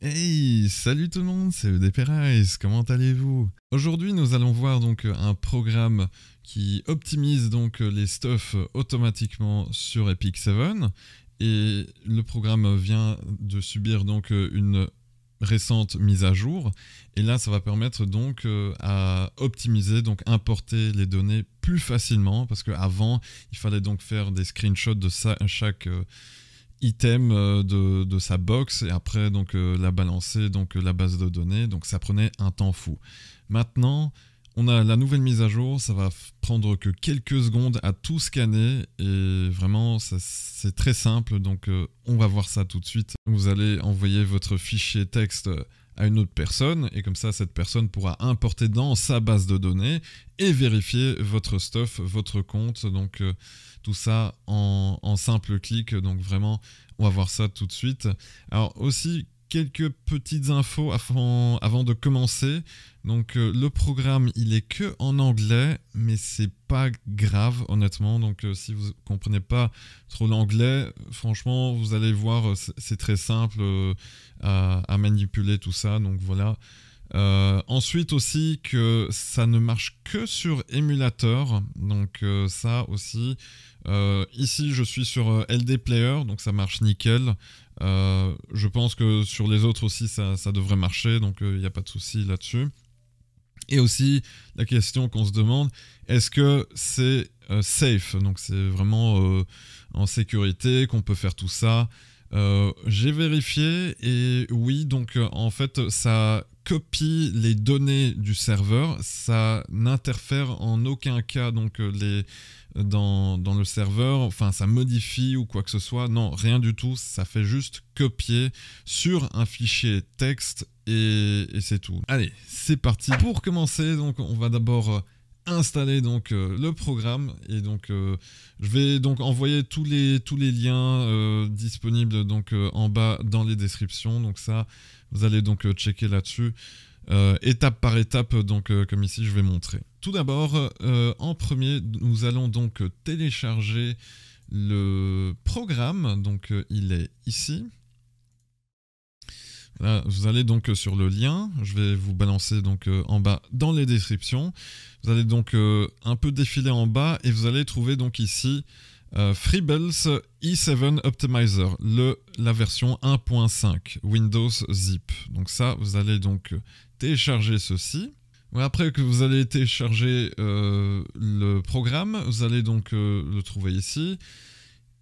Hey, salut tout le monde, c'est EDP comment allez-vous Aujourd'hui, nous allons voir donc un programme qui optimise donc les stuffs automatiquement sur Epic 7 et le programme vient de subir donc une récente mise à jour et là ça va permettre donc euh, à optimiser donc importer les données plus facilement parce qu'avant il fallait donc faire des screenshots de ça chaque euh, item euh, de, sa box et après donc euh, la balancer donc euh, la base de données donc ça prenait un temps fou maintenant on a la nouvelle mise à jour ça va prendre que quelques secondes à tout scanner et vraiment c'est très simple donc on va voir ça tout de suite vous allez envoyer votre fichier texte à une autre personne et comme ça cette personne pourra importer dans sa base de données vérifier votre stuff, votre compte. Donc euh, tout ça en, simple clic. Donc vraiment, on va voir ça tout de suite. Alors aussi, quelques petites infos avant, de commencer. Donc euh, le programme, il est que en anglais, mais c'est pas grave honnêtement. Donc euh, si vous comprenez pas trop l'anglais, franchement, vous allez voir, c'est très simple à, manipuler tout ça. Donc voilà. Euh, ensuite aussi que ça ne marche que sur émulateur, donc euh, ça aussi. Euh, ici je suis sur LD Player, donc ça marche nickel. je pense que sur les autres aussi ça, ça devrait marcher, donc il n'y a pas de souci là-dessus. Et aussi la question qu'on se demande, est-ce que c'est safe Donc c'est vraiment en sécurité qu'on peut faire tout ça euh, j'ai vérifié et oui, donc euh, en fait, ça copie les données du serveur, ça n'interfère en aucun cas donc euh, les dans, le serveur, enfin ça modifie ou quoi que ce soit, non, rien du tout, ça fait juste copier sur un fichier texte et, et c'est tout. Allez, c'est parti. Pour commencer, donc on va d'abord installer donc euh, le programme et donc euh, je vais donc envoyer tous les tous les liens euh, disponibles donc en bas dans les descriptions donc ça vous allez donc checker là-dessus étape par étape donc comme ici je vais montrer tout d'abord en premier nous allons donc télécharger le programme donc il est ici vous allez donc euh, sur le lien, je vais vous balancer donc euh, en bas dans les descriptions. Vous allez donc euh, un peu défiler en bas et vous allez trouver donc ici Freebels i7 e Optimizer, le, la version 1.5 Windows Zip. Donc ça, vous allez donc télécharger ceci. Après que vous allez télécharger le programme, vous allez donc le trouver ici.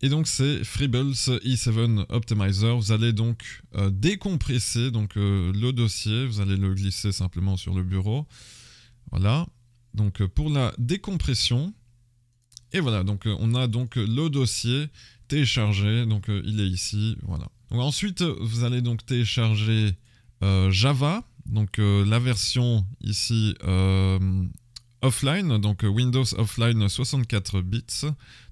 Et donc c'est Freebles E7 Optimizer. Vous allez donc euh, décompresser donc, euh, le dossier, vous allez le glisser simplement sur le bureau. Voilà. Donc euh, pour la décompression, et voilà, donc on a donc le dossier téléchargé, donc il est ici, voilà. ensuite, vous allez donc télécharger Java, donc la version ici offline, donc Windows Offline 64 bits.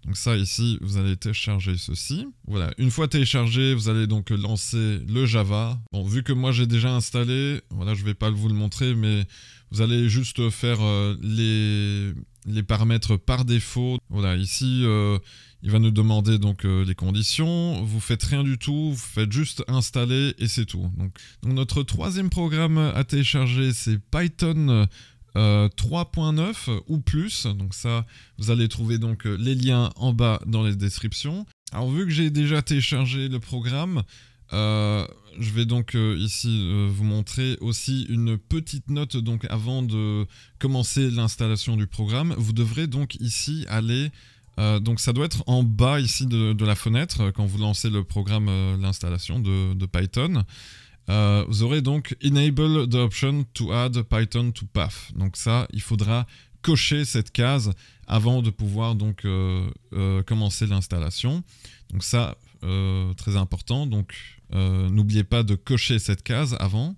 Donc ça ici, vous allez télécharger ceci. Voilà, une fois téléchargé, vous allez donc lancer le Java. Bon, vu que moi j'ai déjà installé, voilà, je vais pas vous le montrer, mais vous allez juste faire euh, les, les paramètres par défaut. Voilà, ici, euh, il va nous demander donc euh, les conditions. Vous faites rien du tout, vous faites juste installer et c'est tout. donc, notre troisième programme à télécharger, c'est Python 3.9 euh, ou plus. Donc ça, vous allez trouver donc euh, les liens en bas dans les descriptions. Alors vu que j'ai déjà téléchargé le programme, euh, je vais donc ici vous montrer aussi une petite note donc avant de commencer l'installation du programme. Vous devrez donc ici aller, donc ça doit être en bas ici de, la fenêtre quand vous lancez le programme, l'installation de Python. Euh, vous aurez donc Enable the option to add Python to path. Donc ça, il faudra cocher cette case avant de pouvoir donc euh, euh, commencer l'installation. Donc ça, très important. Donc n'oubliez pas de cocher cette case avant.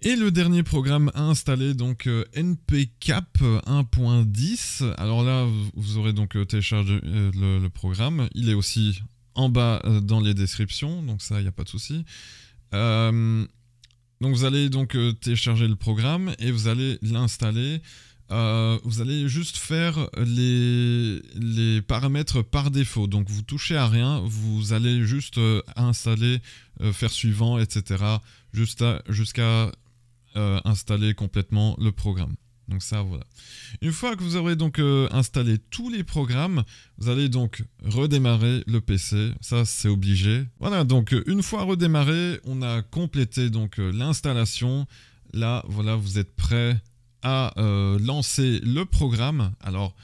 Et le dernier programme à installer, donc npcap 1.10. Alors là, vous aurez donc téléchargé le, le, programme. Il est aussi en bas dans les descriptions, donc ça, il n'y a pas de souci. Euh, donc vous allez donc euh, télécharger le programme et vous allez l'installer. Euh, vous allez juste faire les, paramètres par défaut. Donc vous touchez à rien, vous allez juste installer, faire suivant, etc. Jusqu'à installer complètement le programme. Donc ça, voilà. Une fois que vous aurez donc euh, installé tous les programmes, vous allez donc redémarrer le PC. Ça, c'est obligé. Voilà, donc euh, une fois redémarré, on a complété donc euh, l'installation. Là, voilà, vous êtes prêt à lancer le programme. Alors,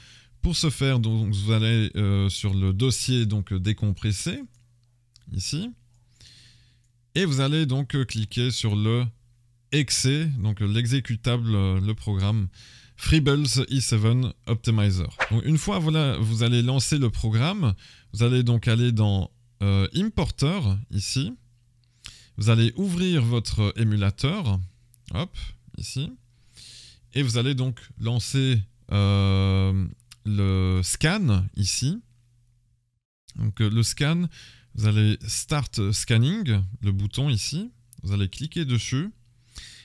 pour ce faire, donc, vous allez sur le dossier donc décompressé, ici. Et vous allez donc cliquer sur le EXE, donc l'exécutable, euh, le programme Freebles E7 Optimizer. une fois voilà, vous allez lancer le programme, vous allez donc aller dans euh, Importer ici. Vous allez ouvrir votre émulateur, ici. Et vous allez donc lancer euh, le scan ici. Donc le scan, vous allez Start Scanning, le bouton ici. Vous allez cliquer dessus.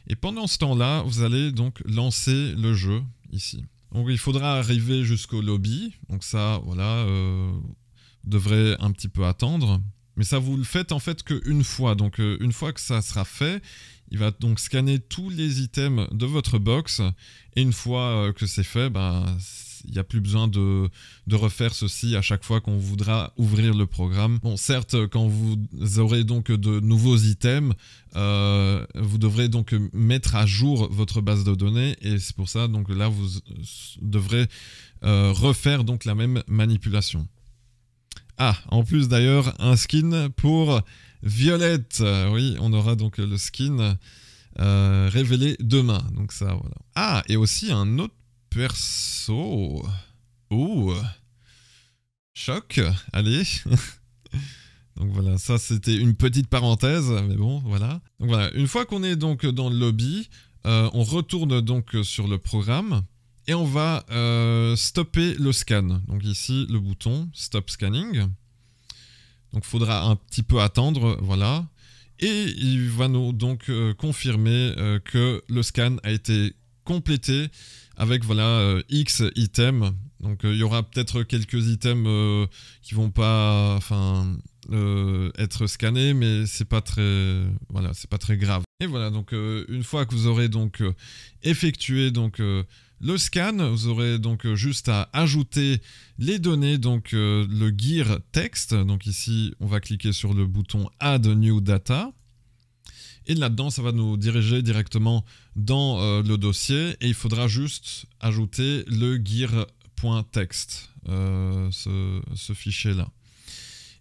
Et pendant ce temps-là, vous allez donc lancer le jeu ici. Donc il faudra arriver jusqu'au lobby. Donc ça, voilà, euh, devrait un petit peu attendre. Mais ça, vous le faites en fait qu'une fois. Donc euh, une fois que ça sera fait, il va donc scanner tous les items de votre box. Et une fois euh, que c'est fait, bah, il n'y a plus besoin de, refaire ceci à chaque fois qu'on voudra ouvrir le programme. Bon, certes, quand vous aurez donc de nouveaux items, euh, vous devrez donc mettre à jour votre base de données et c'est pour ça, donc là, vous devrez euh, refaire donc la même manipulation. Ah, en plus d'ailleurs, un skin pour Violette. Oui, on aura donc le skin euh, révélé demain. Donc ça, voilà. Ah, et aussi un autre perso. Oh Choc, allez Donc voilà, ça c'était une petite parenthèse, mais bon, voilà. voilà, une fois qu'on est donc dans le lobby, euh, on retourne donc sur le programme et on va euh, stopper le scan. Donc ici, le bouton Stop Scanning. Donc faudra un petit peu attendre, voilà. Et il va nous donc euh, confirmer que le scan a été complété avec voilà euh, X items. Donc euh, il y aura peut-être quelques items euh, qui vont pas, enfin, être scannés, mais c'est pas très, voilà, c'est pas très grave. Et voilà, donc une fois que vous aurez donc effectué donc le scan, vous aurez donc juste à ajouter les données, donc le gear texte. Donc ici, on va cliquer sur le bouton Add New Data. Et là-dedans, ça va nous diriger directement dans euh, le dossier et il faudra juste ajouter le gear.text, euh, ce, ce fichier-là.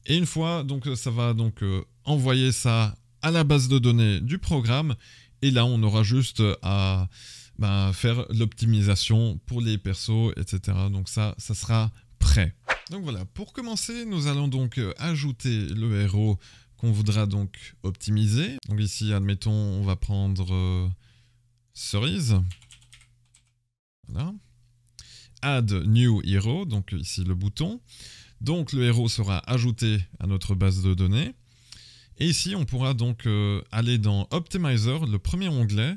Et une fois, donc ça va donc euh, envoyer ça à la base de données du programme. Et là, on aura juste à ben, faire l'optimisation pour les persos, etc. Donc ça, ça sera prêt. Donc voilà, pour commencer, nous allons donc ajouter le héros qu'on voudra donc optimiser. Donc ici, admettons, on va prendre euh, cerise. Voilà. Add new hero, donc ici le bouton. Donc le héros sera ajouté à notre base de données. Et ici, on pourra donc euh, aller dans Optimizer, le premier onglet,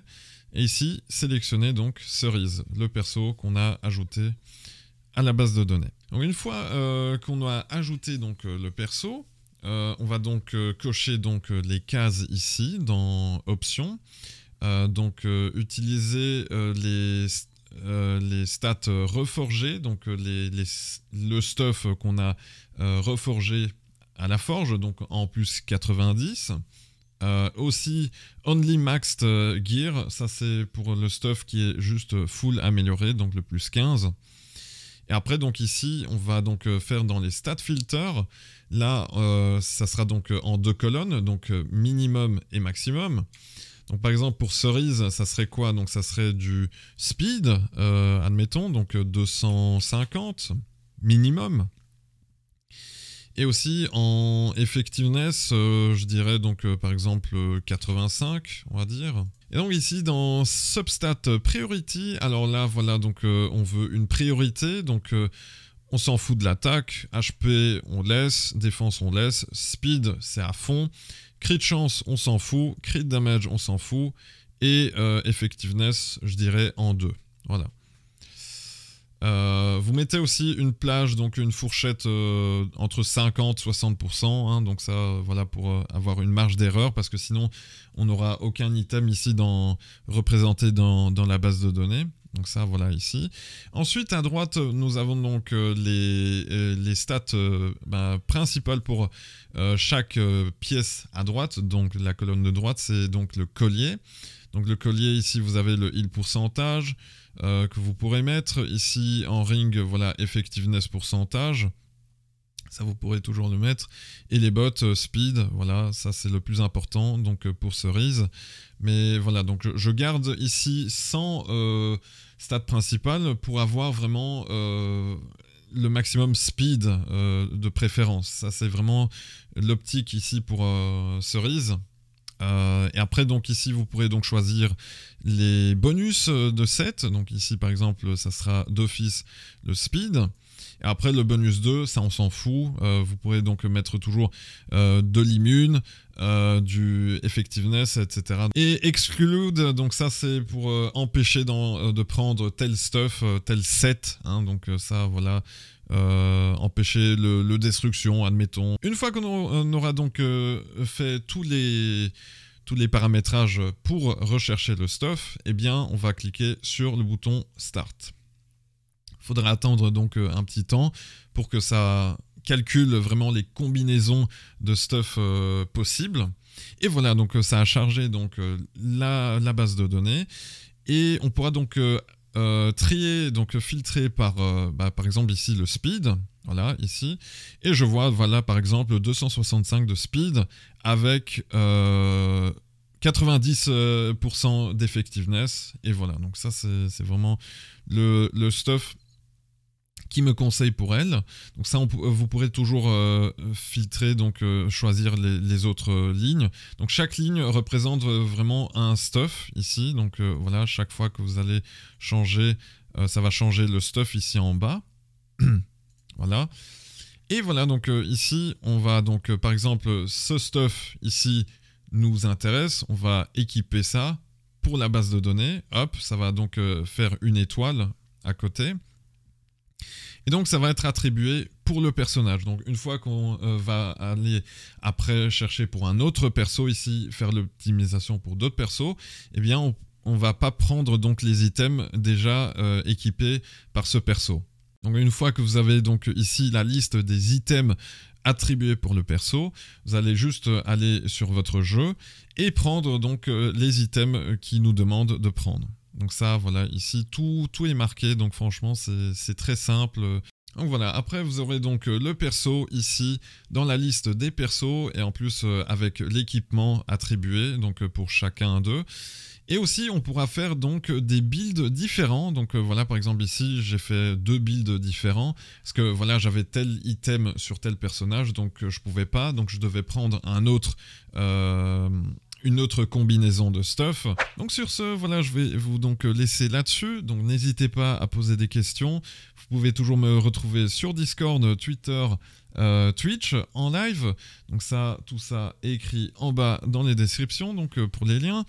et ici sélectionner donc Cerise, le perso qu'on a ajouté à la base de données. Donc une fois euh, qu'on a ajouté donc le perso, euh, on va donc euh, cocher donc, euh, les cases ici dans Options. donc utiliser les, les stats reforgés donc les, les, le stuff qu'on a reforgé à la forge, donc en plus 90. aussi, Only Maxed Gear, ça c'est pour le stuff qui est juste full amélioré, donc le plus 15. Et après, donc ici, on va donc euh, faire dans les stat filter. Là, euh, ça sera donc euh, en deux colonnes, donc minimum et maximum. Donc par exemple, pour cerise, ça serait quoi Donc ça serait du speed, admettons, donc 250 minimum. Et aussi en effectiveness, je dirais donc par exemple 85, on va dire. Et donc ici dans substat priority, alors là voilà donc euh, on veut une priorité donc euh, on s'en fout de l'attaque, HP on laisse, défense on laisse, speed c'est à fond, crit chance on s'en fout, crit damage on s'en fout et euh, effectiveness je dirais en deux. Voilà. Euh, vous mettez aussi une plage, donc une fourchette euh, entre 50 et 60%, donc ça, euh, voilà, pour avoir une marge d'erreur, parce que sinon, on n'aura aucun item ici dans, représenté dans, la base de données. Donc ça, voilà, ici. Ensuite, à droite, nous avons donc les, stats ben, principales pour chaque pièce à droite. Donc la colonne de droite, c'est donc le collier. Donc le collier, ici, vous avez le heal pourcentage, euh, que vous pourrez mettre. Ici, en ring, voilà, effectiveness pourcentage. Ça, vous pourrez toujours le mettre. Et les bottes euh, speed, voilà, ça c'est le plus important donc euh, pour cerise. Mais voilà, donc je, garde ici 100 stats principales pour avoir vraiment le maximum speed de préférence. Ça, c'est vraiment l'optique ici pour Cerise. Euh, et après, donc ici, vous pourrez donc choisir les bonus euh, de set. Donc ici, par exemple, ça sera d'office le speed après, le bonus 2, ça on s'en fout. Euh, vous pourrez donc mettre toujours euh, de l'immune, euh, du effectiveness, etc. Et exclude, donc ça c'est pour empêcher de prendre tel stuff, tel set. Hein. donc ça, voilà. empêcher le, destruction, admettons. Une fois qu'on aura donc fait tous les tous les paramétrages pour rechercher le stuff, eh bien on va cliquer sur le bouton Start faudra attendre donc euh, un petit temps pour que ça calcule vraiment les combinaisons de stuff possible. Euh, possibles. Et voilà, donc euh, ça a chargé donc la, base de données et on pourra donc trier, donc filtrer par, bah, par exemple ici le speed, voilà, ici, et je vois, voilà, par exemple 265 de speed avec 90% d'effectiveness, et voilà, donc ça c'est vraiment le stuff qui me conseille pour elle. Donc ça, vous pourrez toujours euh, filtrer, donc euh, choisir les, autres euh, lignes. Donc chaque ligne représente vraiment un stuff ici. Donc voilà, chaque fois que vous allez changer, ça va changer le stuff ici en bas. voilà. Et voilà, donc ici, on va donc par exemple, ce stuff ici nous intéresse. On va équiper ça pour la base de données. Hop, ça va donc faire une étoile à côté. Et donc ça va être attribué pour le personnage. Donc une fois qu'on euh, va aller après chercher pour un autre perso ici, faire l'optimisation pour d'autres persos, eh bien on, ne va pas prendre donc les items déjà euh, équipés par ce perso. Donc une fois que vous avez donc ici la liste des items attribués pour le perso, vous allez juste aller sur votre jeu et prendre donc euh, les items qui nous demandent de prendre. Donc ça, voilà, ici, tout, tout est marqué, donc franchement, c'est très simple. Donc voilà, après vous aurez donc euh, le perso ici dans la liste des persos et en plus euh, avec l'équipement attribué donc euh, pour chacun d'eux. Et aussi on pourra faire donc des builds différents. Donc voilà par exemple ici j'ai fait deux builds différents parce que voilà j'avais tel item sur tel personnage donc je pouvais pas donc je devais prendre un autre une autre combinaison de stuff. Donc sur ce, voilà, je vais vous donc laisser là-dessus. Donc n'hésitez pas à poser des questions. Vous pouvez toujours me retrouver sur Discord, Twitter, euh, Twitch en live. Donc ça, tout ça est écrit en bas dans les descriptions, donc euh, pour les liens.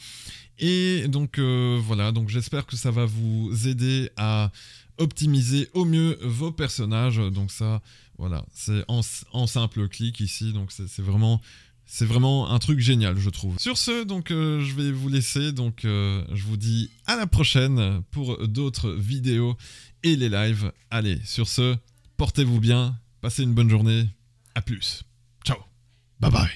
Et donc euh, voilà, donc j'espère que ça va vous aider à optimiser au mieux vos personnages. Donc ça, voilà, c'est en, en, simple clic ici. Donc c'est vraiment c'est vraiment un truc génial, je trouve. Sur ce, donc, euh, je vais vous laisser. Donc, euh, je vous dis à la prochaine pour d'autres vidéos et les lives. Allez, sur ce, portez-vous bien, passez une bonne journée. À plus. Ciao. Bye bye.